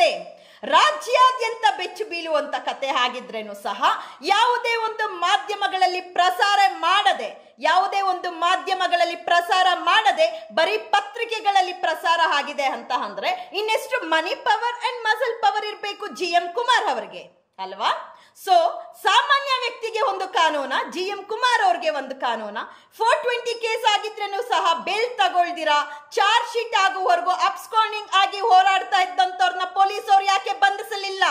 ಕತೆ ರಾಜ್ಯಾದ್ಯಂತ ಬೆಚ್ಚು ಬೀಳುವಂತ ಕತೆ ಆಗಿದ್ರೇನು ಸಹ ಯಾವುದೇ ಒಂದು ಮಾಧ್ಯಮಗಳಲ್ಲಿ ಪ್ರಸಾರ ಮಾಡದೆ ಯಾವುದೇ ಒಂದು ಮಾಧ್ಯಮಗಳಲ್ಲಿ ಪ್ರಸಾರ ಮಾಡದೆ ಬರೀ ಪತ್ರಿಕೆಗಳಲ್ಲಿ ಪ್ರಸಾರ ಆಗಿದೆ ಅಂತ ಅಂದ್ರೆ ಇನ್ನೆಷ್ಟು money power and muscle power ಇರಬೇಕು ಜಿ ಎಂ ಕುಮಾರ್ ಅವರಿಗೆ ಅಲ್ವಾ ಸೊ ಸಾಮಾನ್ಯ ವ್ಯಕ್ತಿಗೆ ಒಂದು ಕಾನೂನ ಜಿ ಎಂ ಕುಮಾರ್ ಅವ್ರಿಗೆ ಒಂದು ಕಾನೂನ ಫೋರ್ ಟ್ವೆಂಟಿ ಕೇಸ್ ಆಗಿದ್ರೂ ಸಹ ಬೇಲ್ ತಗೊಳ್ದಿರಾ ಚಾರ್ಜ್ ಶೀಟ್ ಆಗುವವರೆಗೂ ಅಪ್ಸ್ಕಾಂಡಿಂಗ್ ಆಗಿ ಹೋರಾಡ್ತಾ ಇದ್ದಂಥವ್ರನ್ನ ಅವ್ರು ಯಾಕೆ ಬಂಧಿಸಲಿಲ್ಲ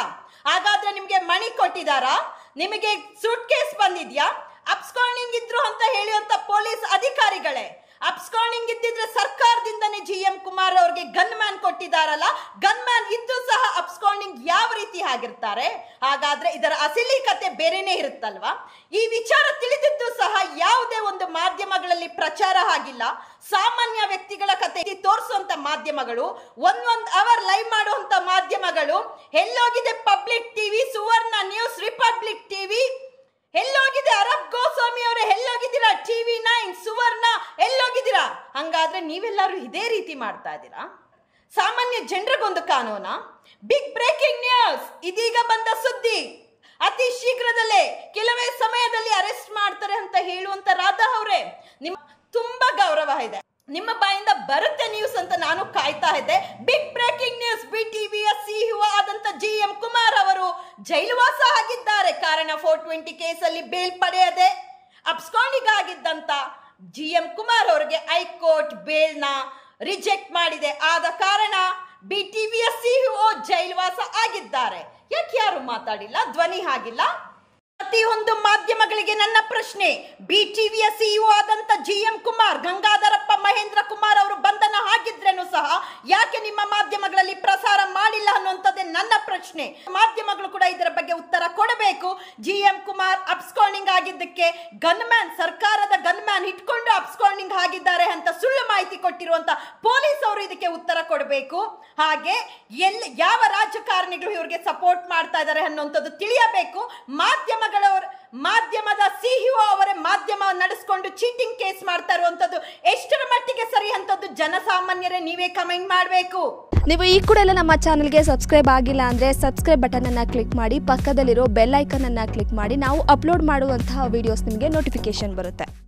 ಹಾಗಾದ್ರೆ ನಿಮಗೆ ಮಣಿ ಕೊಟ್ಟಿದಾರಾ ನಿಮಗೆ ಸೂಟ್ ಕೇಸ್ ಬಂದಿದ್ಯಾ ಅಪ್ಸ್ಕಾಂಡಿಂಗ್ ಇದ್ರು ಅಂತ ಹೇಳುವಂತ ಪೊಲೀಸ್ ಅಧಿಕಾರಿಗಳೇ ಅಪ್ಸ್ಕಾಂಡಿಂಗ್ ಇದ್ದಿದ್ರೆ ಸರ್ಕಾರದಿಂದನೇ ಜಿ ಎಂ ಕುಮಾರ್ ಅವ್ರಿಗೆ ಗನ್ ಮ್ಯಾನ್ ಕೊಟ್ಟಿದ್ದಾರಲ್ಲ ಗನ್ ಮ್ಯಾನ್ ಇದ್ದು ಸಹ ಅಪ್ಸ್ಕಾಂಡಿಂಗ್ ಯಾವ ರೀತಿ ಆಗಿರ್ತಾರೆ ಹಾಗಾದ್ರೆ ಇದರ ಅಸಲಿ ಕತೆ ಬೇರೆನೇ ಇರುತ್ತಲ್ವಾ ಈ ವಿಚಾರ ತಿಳಿದಿದ್ದು ಸಹ ಯಾವುದೇ ಒಂದು ಮಾಧ್ಯಮಗಳಲ್ಲಿ ಪ್ರಚಾರ ಆಗಿಲ್ಲ ಸಾಮಾನ್ಯ ವ್ಯಕ್ತಿಗಳ ಕತೆ ತೋರಿಸುವಂತ ಮಾಧ್ಯಮಗಳು ಒಂದೊಂದು ಅವರ್ ಲೈವ್ ಮಾಡುವಂತ ಮಾಧ್ಯಮಗಳು ಎಲ್ಲೋಗಿದೆ ಪಬ್ಲಿಕ್ ಟಿವಿ ಸುವರ್ಣ ನ್ಯೂಸ್ ಹಂಗಾದ್ರೆ ನೀವೆಲ್ಲರೂ ಇದೇ ರೀತಿ ಮಾಡ್ತಾ ಇದ್ದೀರಾ ಸಾಮಾನ್ಯ ಜನರಿಗೊಂದು ಕಾನೂನ ಬಿಗ್ ಬ್ರೇಕಿಂಗ್ ನ್ಯೂಸ್ ಇದೀಗ ಬಂದ ಸುದ್ದಿ ಅತಿ ಶೀಘ್ರದಲ್ಲೇ ಕೆಲವೇ ಸಮಯದಲ್ಲಿ ಅರೆಸ್ಟ್ ಮಾಡ್ತಾರೆ ಅಂತ ಹೇಳುವಂತ ರಾಧಾ ಅವರೇ ನಿಮ್ಮ ತುಂಬಾ ಗೌರವ ಇದೆ ನಿಮ್ಮ ಬಾಯಿಂದ ಬರುತ್ತೆ ನ್ಯೂಸ್ ಅಂತ ನಾನು ಕಾಯ್ತಾ ಇದ್ದೆ ಬಿಗ್ ಬ್ರೇಕಿಂಗ್ ನ್ಯೂಸ್ ಬಿ ಟಿವಿಯ ಸಿಇಒ ಆದಂತ ಜಿ ಎಂ ಕುಮಾರ್ ಅವರು ಜೈಲುವಾಸ ಆಗಿದ್ದಾರೆ ಕಾರಣ ಫೋರ್ ಟ್ವೆಂಟಿ ಕೇಸಲ್ಲಿ ಬೇಲ್ ಪಡೆಯದೆ ಅಬ್ಸ್ಕಾಂಡಿಗಾಗಿದ್ದಂತ ಜಿ ಎಂ ಕುಮಾರ್ ಅವರಿಗೆ ಹೈಕೋರ್ಟ್ ಬೇಲ್ನ ರಿಜೆಕ್ಟ್ ಮಾಡಿದೆ ಆದ ಕಾರಣ ಬಿ ಟಿ ಸಿಇಒ ಜೈಲ್ವಾಸ ಆಗಿದ್ದಾರೆ ಯಾಕೆ ಯಾರು ಮಾತಾಡಿಲ್ಲ ಧ್ವನಿ ಆಗಿಲ್ಲ ಪ್ರತಿಯೊಂದು ಮಾಧ್ಯಮಗಳಿಗೆ ನನ್ನ ಪ್ರಶ್ನೆ ಬಿ ಎಸ್ ಸಿಇಒ ಆದಂತ ಜಿ ಎಂ ಕುಮಾರ್ ಗಂಗಾಧರಪ್ಪ ಮಹೇಂದ್ರ ಕುಮಾರ್ ಅವರು ಬಂಧನ ಹಾಕಿದ್ರೇನು ಸಹ ಯಾಕೆ ನಿಮ್ಮ ಮಾಧ್ಯಮಗಳಲ್ಲಿ ಪ್ರಸಾರ ಮಾಡಿಲ್ಲ ಅನ್ನುವಂಥ ನನ್ನ ಪ್ರಶ್ನೆ ಮಾಧ್ಯಮಗಳು ಕೂಡ ಇದರ ಬಗ್ಗೆ ಉತ್ತರ ಕೊಡಬೇಕು ಜಿ ಎಂ ಕುಮಾರ್ ಅಪ್ಸ್ಕಾಂಡಿಂಗ್ ಆಗಿದ್ದಕ್ಕೆ ಗನ್ಮ್ಯಾನ್ ಸರ್ಕಾರದ ಗನ್ಮ್ಯಾನ್ ಇಟ್ಕೊಂಡು ಅಪ್ಸ್ಕಾಂಡಿಂಗ್ ಆಗಿದ್ದಾರೆ ಅಂತ ಸುಳ್ಳು ಮಾಹಿತಿ ಕೊಟ್ಟಿರುವಂತ ಪೊಲೀಸ್ ಅವರು ಇದಕ್ಕೆ ಉತ್ತರ ಕೊಡಬೇಕು ಹಾಗೆ ಎಲ್ಲಿ ಯಾವ ರಾಜಕಾರಣಿಗಳು ಇವರಿಗೆ ಸಪೋರ್ಟ್ ಮಾಡ್ತಾ ಇದ್ದಾರೆ ಅನ್ನುವಂಥದ್ದು ತಿಳಿಯಬೇಕು ಮಾಧ್ಯಮಗಳವರು ಮಾಧ್ಯಮದ ಸಿಇಒ ಅವರೇ ಮಾಧ್ಯಮ ನಡೆಸ್ಕೊಂಡು ಚೀಟಿಂಗ್ ಕೇಸ್ ಮಾಡ್ತಾ ಇರುವಂತದ್ದು ಎಷ್ಟರ ಮಟ್ಟಿಗೆ ಸರಿ ಅಂತದ್ದು ಜನಸಾಮಾನ್ಯರೇ ನೀವೇ ಕಮೆಂಟ್ ಮಾಡಬೇಕು ನೀವು ಈ ಕೂಡ ಎಲ್ಲ ನಮ್ಮ ಚಾನಲ್ಗೆ ಸಬ್ಸ್ಕ್ರೈಬ್ ಆಗಿಲ್ಲ ಅಂದರೆ ಸಬ್ಸ್ಕ್ರೈಬ್ ಬಟನನ್ನು ಕ್ಲಿಕ್ ಮಾಡಿ ಪಕ್ಕದಲ್ಲಿರೋ ಬೆಲ್ ಐಕನನ್ನು ಕ್ಲಿಕ್ ಮಾಡಿ ನಾವು ಅಪ್ಲೋಡ್ ಮಾಡುವಂತಹ ವೀಡಿಯೋಸ್ ನಿಮಗೆ ನೋಟಿಫಿಕೇಶನ್ ಬರುತ್ತೆ